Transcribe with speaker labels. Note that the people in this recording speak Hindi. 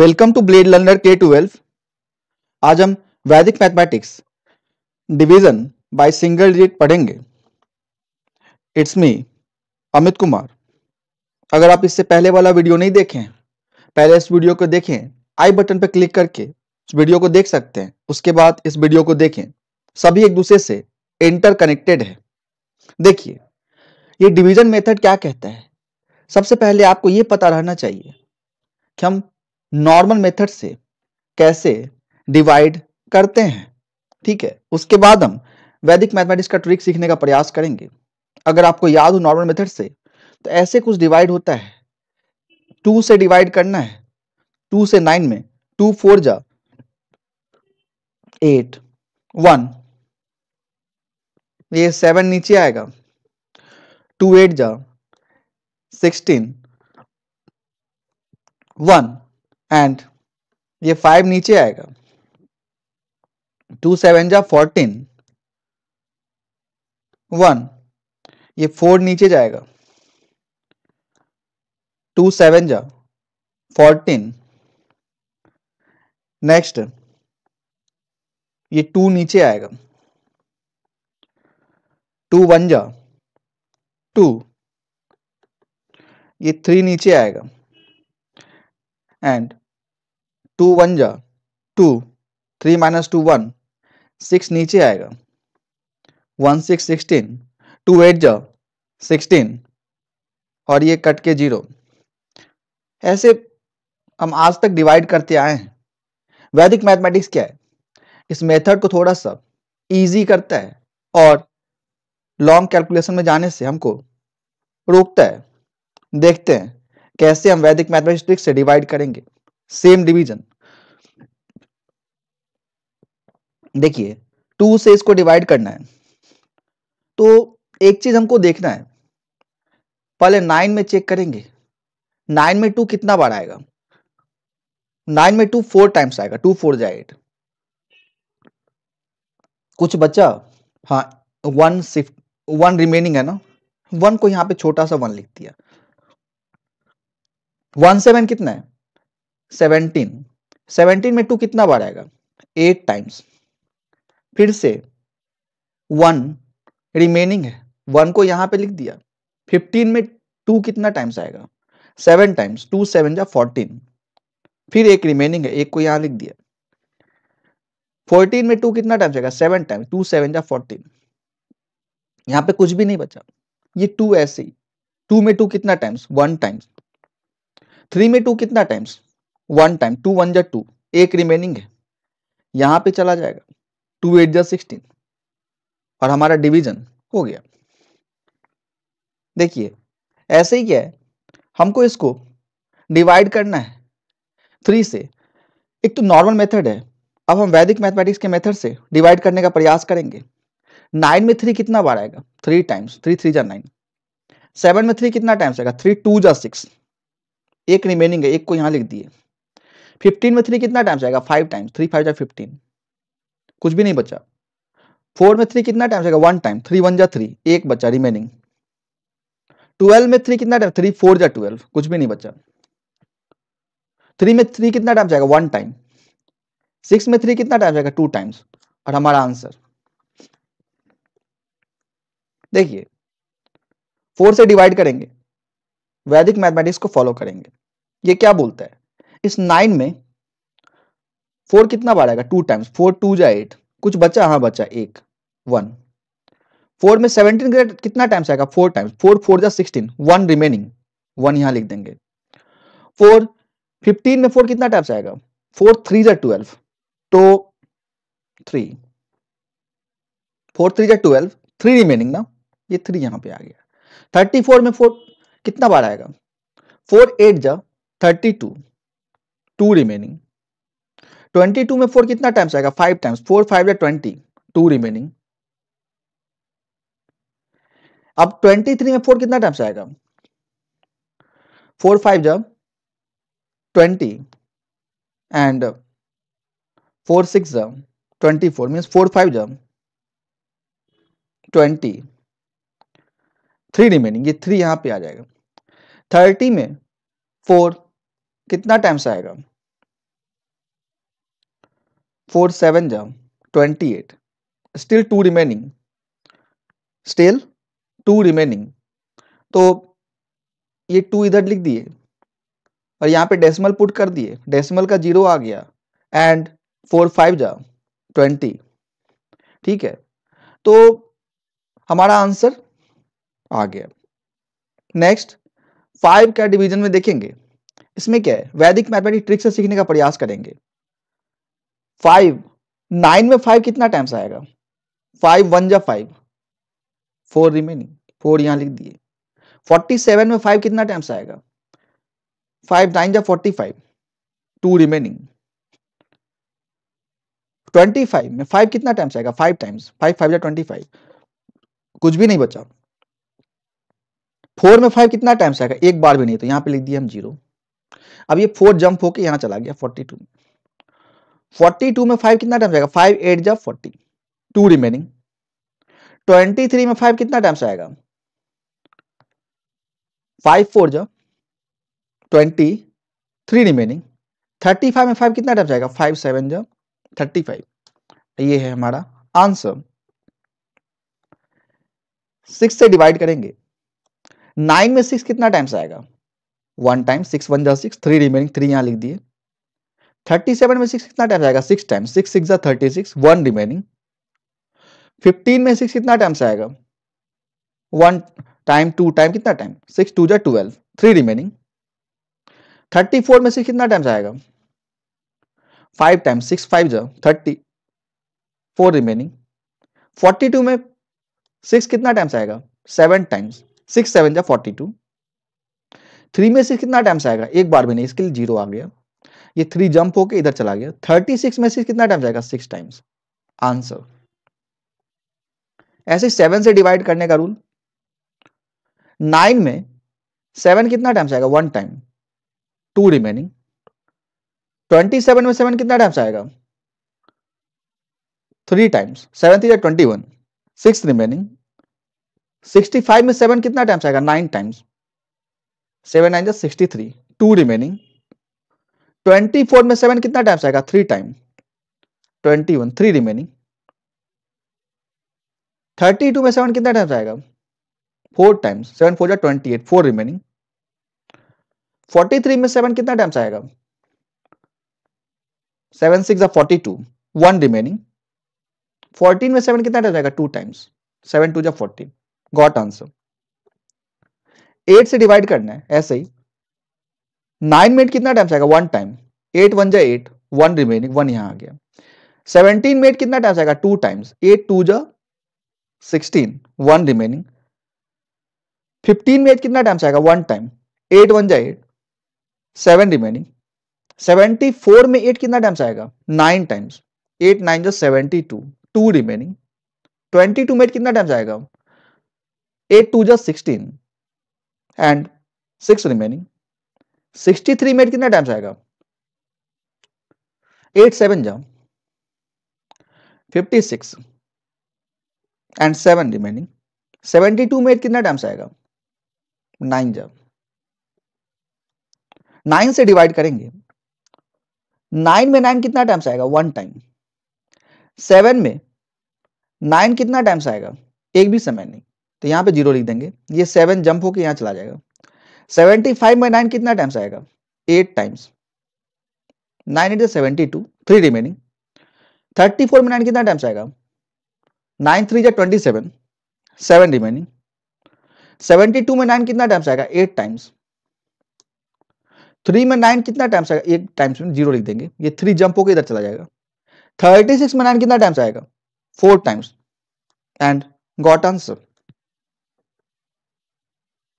Speaker 1: वेलकम टू ब्लेड लर्नर के ट्वेल्व आज हम Vedic mathematics division by single digit पढ़ेंगे इट्स मी अमित कुमार अगर आप इससे पहले वाला वीडियो नहीं देखें पहले इस वीडियो को देखें आई बटन पर क्लिक करके इस वीडियो को देख सकते हैं उसके बाद इस वीडियो को देखें सभी एक दूसरे से इंटरकनेक्टेड है देखिए ये डिवीजन मेथड क्या कहता है सबसे पहले आपको ये पता रहना चाहिए कि हम नॉर्मल मेथड से कैसे डिवाइड करते हैं ठीक है उसके बाद हम वैदिक मैथमेटिक्स का ट्रिक सीखने का प्रयास करेंगे अगर आपको याद हो नॉर्मल मेथड से तो ऐसे कुछ डिवाइड होता है टू से डिवाइड करना है टू से नाइन में टू फोर जा एट वन ये सेवन नीचे आएगा टू एट जा सिक्सटीन वन एंड ये फाइव नीचे आएगा टू सेवन जा फोर्टीन वन ये फोर नीचे जाएगा टू सेवन जा फोर्टीन नेक्स्ट ये टू नीचे आएगा टू वन जा टू ये थ्री नीचे आएगा एंड टू वन जा two three minus two one six नीचे आएगा one six sixteen two eight जा सिक्सटीन और ये कट के जीरो ऐसे हम आज तक डिवाइड करते आए हैं वैदिक मैथमेटिक्स क्या है इस मेथड को थोड़ा सा इजी करता है और लॉन्ग कैलकुलेशन में जाने से हमको रोकता है देखते हैं कैसे हम वैदिक मैथमेटिक्स से डिवाइड करेंगे सेम डिवीजन देखिए टू से इसको डिवाइड करना है तो एक चीज हमको देखना है पहले नाइन में चेक करेंगे नाइन में टू कितना बार आएगा नाइन में टू फोर टाइम्स आएगा टू फोर जाए कुछ बच्चा हाँ वन शिफ्ट वन रिमेनिंग है ना वन को यहां पे छोटा सा वन लिख दिया वन सेवन कितना है सेवनटीन सेवनटीन में टू कितना बार आएगा एट टाइम्स फिर से वन रिमेनिंग है वन को यहां पे लिख दिया फिफ्टीन में टू कितना टाइम्स आएगा सेवन टाइम्स टू सेवन जा फोर्टीन फिर एक रिमेनिंग है एक को यहां लिख दिया फोर्टीन में टू कितना टाइम्स आएगा सेवन टाइम्स टू सेवन जा फोर्टीन यहाँ पे कुछ भी नहीं बचा ये टू ऐसे ही टू में टू कितना टाइम्स वन टाइम्स थ्री में टू कितना times one time two one जा टू एक रिमेनिंग है यहाँ पे चला जाएगा टू एट जा सिक्सटीन और हमारा डिवीजन हो गया देखिए ऐसे ही क्या है हमको इसको डिवाइड करना है थ्री से एक तो नॉर्मल मेथड है अब हम वैदिक मैथमेटिक्स के मेथड से डिवाइड करने का प्रयास करेंगे नाइन में थ्री कितना बार आएगा थ्री टाइम्स थ्री थ्री जा नाइन सेवन में थ्री कितना टाइम्स आएगा थ्री टू जा सिक्स एक रिमेनिंग है एक को यहाँ लिख दिए फिफ्टीन में थ्री कितना टाइम्स आएगा फाइव टाइम्स थ्री फाइव जा फिफ्टीन कुछ भी नहीं बचा फोर में थ्री कितना टाइम्स आएगा वन टाइम थ्री वन जा थ्री एक बचा रिमेनिंग ट्वेल्व में थ्री कितना टाइम थ्री फोर जा ट्वेल्व कुछ भी नहीं बचा थ्री में थ्री कितना टाइम्स आएगा वन टाइम सिक्स में थ्री कितना टाइम्स आएगा टू टाइम्स और हमारा आंसर देखिए फोर से डिवाइड करेंगे वैदिक मैथमेटिक्स को फॉलो करेंगे ये क्या बोलता है इस नाइन में फोर कितना बार आएगा टू टाइम्स फोर टू जा एट कुछ बचा हाँ बचा एक वन फोर में सेवनटीन ग्रेड कितना टाइम्स आएगा फोर टाइम्स फोर फोर जा सिक्सटीन वन रिमेनिंग वन यहां लिख देंगे फोर फिफ्टीन में फोर कितना टाइम्स आएगा फोर थ्री जा ट्वेल्व तो थ्री फोर थ्री जा ट्वेल्व थ्री रिमेनिंग ना ये थ्री यहां पे आ गया थर्टी फोर में फोर कितना बार आएगा फोर एट जा thirty two two remaining twenty two में फोर कितना टाइम्स आएगा फाइव टाइम्स फोर फाइव या ट्वेंटी टू रिमेनिंग अब ट्वेंटी थ्री में फोर कितना टाइम्स आएगा फोर फाइव जा ट्वेंटी एंड फोर सिक्स जा twenty four means four five जा ट्वेंटी थ्री रिमेनिंग ये थ्री यहाँ पे आ जाएगा थर्टी में फोर कितना टाइम से आएगा फोर सेवन जा twenty eight still two remaining still two remaining तो ये टू इधर लिख दिए और यहाँ पे डेसिमल पुट कर दिए डेसिमल का जीरो आ गया एंड फोर फाइव जा ट्वेंटी ठीक है तो हमारा आंसर आ गया नेक्स्ट फाइव का डिवीजन में देखेंगे इसमें क्या है वैदिक मैथमेटिक ट्रिक से सीखने का प्रयास करेंगे फाइव नाइन में फाइव कितना टाइम्स आएगा फाइव वन जा फाइव फोर रिमेनिंग फोर यहां लिख दिए फोर्टी सेवन में फाइव कितना टाइम्स आएगा फाइव नाइन जा forty five two remaining twenty five में फाइव कितना टाइम्स आएगा फाइव टाइम्स फाइव फाइव या ट्वेंटी फाइव कुछ भी नहीं बचा फोर में फाइव कितना टाइम से आएगा एक बार भी नहीं तो यहाँ पे लिख दिया हम जीरो अब ये फोर जंप होके यहाँ चला गया फोर्टी टू में फोर्टी टू में फाइव कितना टाइम आएगा फाइव एट जब forty two remaining twenty three में फाइव कितना टाइम से आएगा फाइव फोर जब twenty three remaining thirty five में फाइव कितना टाइम आएगा फाइव सेवन जब थर्टी फाइव ये है हमारा आंसर सिक्स से डिवाइड करेंगे नाइन में सिक्स कितना टाइम्स आएगा वन टाइम सिक्स वन जा सिक्स थ्री रिमेनिंग थ्री यहाँ लिख दिए थर्टी सेवन में सिक्स कितना टाइम्स आएगा सिक्स टाइम्स सिक्स सिक्स जा thirty six one remaining fifteen में सिक्स कितना टाइम्स आएगा वन टाइम टू टाइम कितना टाइम सिक्स टू जा twelve three remaining thirty four में सिक्स कितना टाइम्स आएगा फाइव टाइम सिक्स फाइव जा thirty four remaining forty two में सिक्स कितना टाइम्स आएगा सेवन टाइम्स सिक्स सेवन या फोर्टी टू थ्री में से कितना टाइम्स आएगा एक बार भी नहीं इसके लिए जीरो आ गया ये थ्री जंप होके इधर चला गया थर्टी सिक्स में से कितना टाइम्स आएगा सिक्स टाइम्स आंसर ऐसे सेवन से डिवाइड करने का रूल नाइन में सेवन कितना टाइम्स आएगा one time two remaining twenty seven में सेवन कितना टाइम्स आएगा three times seven three twenty one six remaining 65 में 7 कितना टाइम्स आएगा 9 टाइम्स 7 नाइन जा सिक्सटी थ्री टू रिमेनिंग 24 में 7 कितना टाइम्स आएगा 3 टाइम 21 3 रिमेनिंग 32 में 7 कितना टाइम्स आएगा 4 टाइम्स 7 फोर जा ट्वेंटी एट फोर रिमेनिंग 43 में 7 कितना टाइम्स आएगा 7 सिक्स जा फोर्टी टू वन रिमेनिंग 14 में 7 कितना टाइम्स आएगा टू टाइम्स 7 टू जा फोर्टीन गॉट आंसर एट से डिवाइड करना है ऐसे ही नाइन मिनट कितना टाइम जाएगा वन टाइम एट वन जा एट वन रिमेनिंग वन यहां आ गया सेवनटीन मिनट कितना टाइम जाएगा टू टाइम्स एट टू जा sixteen one remaining fifteen minute कितना टाइम जाएगा वन टाइम एट वन जा eight seven remaining seventy four में एट कितना टाइम्स आएगा नाइन टाइम्स एट नाइन जो seventy two two remaining twenty two में कितना टाइम्स आएगा एट टू जो sixteen and six remaining sixty three में कितना टाइम्स आएगा एट सेवन जो fifty six and seven remaining seventy two में कितना टाइम्स आएगा नाइन जो नाइन से डिवाइड करेंगे नाइन में नाइन कितना टाइम्स आएगा वन टाइम सेवन में नाइन कितना टाइम्स आएगा एक भी समय नहीं तो यहाँ पे जीरो लिख देंगे ये सेवन जंप होकर यहाँ चला जाएगा सेवेंटी फाइव बाई नाइन कितना टाइम्स आएगा eight times nine into seventy two three remaining thirty four में नाइन कितना टाइम्स आएगा नाइन थ्री या twenty seven seven remaining seventy two में नाइन कितना टाइम्स आएगा एट टाइम्स थ्री में नाइन कितना टाइम्स आएगा एक टाइम्स में जीरो लिख देंगे ये थ्री जंप होकर इधर चला जाएगा थर्टी सिक्स में नाइन कितना टाइम्स आएगा four times and got answer